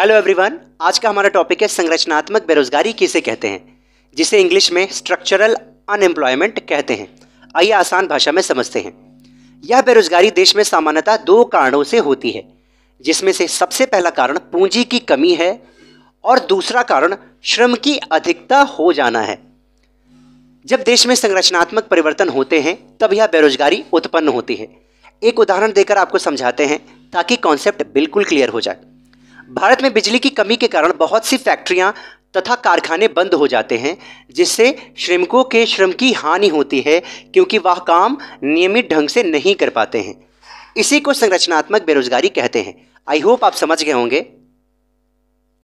hello everyone आज का हमारा टॉपिक है संरचनात्मक बेरोजगारी किसे कहते हैं जिसे इंग्लिश में स्ट्रक्चरल अनएम्प्लॉयमेंट कहते हैं आइए आसान भाषा में समझते हैं यह बेरोजगारी देश में सामान्यतः दो कारणों से होती है जिसमें से सबसे पहला कारण पूंजी की कमी है और दूसरा कारण श्रम की अधिकता हो जाना है जब देश में संरचनात्मक परिवर्तन होते हैं तब यह बेरोजगारी उत्पन्न होती है एक उदाहरण देकर आपको समझाते हैं ताकि कॉन्सेप्ट बिल्कुल क्लियर हो जाए भारत में बिजली की कमी के कारण बहुत सी फैक्ट्रियां तथा कारखाने बंद हो जाते हैं जिससे श्रमिकों के श्रम की हानि होती है क्योंकि वह काम नियमित ढंग से नहीं कर पाते हैं इसी को संरचनात्मक बेरोजगारी कहते हैं आई होप आप समझ गए होंगे